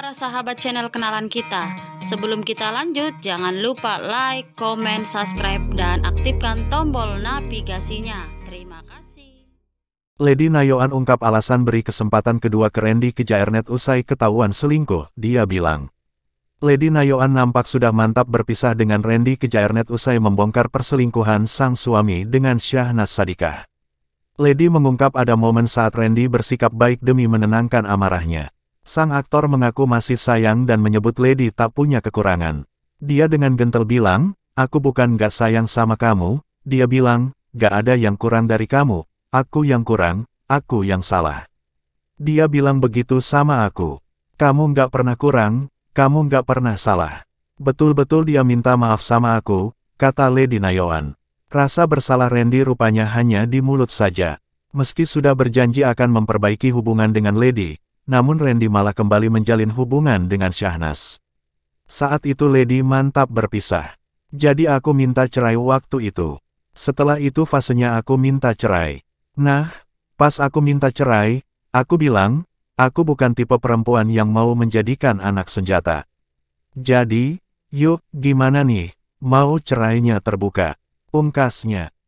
para sahabat channel kenalan kita. Sebelum kita lanjut, jangan lupa like, comment, subscribe, dan aktifkan tombol navigasinya. Terima kasih. Lady Nayoan ungkap alasan beri kesempatan kedua ke Randy Jairnet usai ketahuan selingkuh, dia bilang. Lady Nayoan nampak sudah mantap berpisah dengan Randy Jairnet usai membongkar perselingkuhan sang suami dengan Syahnas Sadikah. Lady mengungkap ada momen saat Randy bersikap baik demi menenangkan amarahnya. Sang aktor mengaku masih sayang dan menyebut Lady tak punya kekurangan. Dia dengan gentel bilang, aku bukan gak sayang sama kamu, dia bilang, gak ada yang kurang dari kamu, aku yang kurang, aku yang salah. Dia bilang begitu sama aku. Kamu gak pernah kurang, kamu gak pernah salah. Betul-betul dia minta maaf sama aku, kata Lady Nayoan. Rasa bersalah Randy rupanya hanya di mulut saja. Meski sudah berjanji akan memperbaiki hubungan dengan Lady, namun Randy malah kembali menjalin hubungan dengan Syahnas. Saat itu Lady mantap berpisah. Jadi aku minta cerai waktu itu. Setelah itu fasenya aku minta cerai. Nah, pas aku minta cerai, aku bilang, aku bukan tipe perempuan yang mau menjadikan anak senjata. Jadi, yuk, gimana nih? Mau cerainya terbuka? Ungkasnya.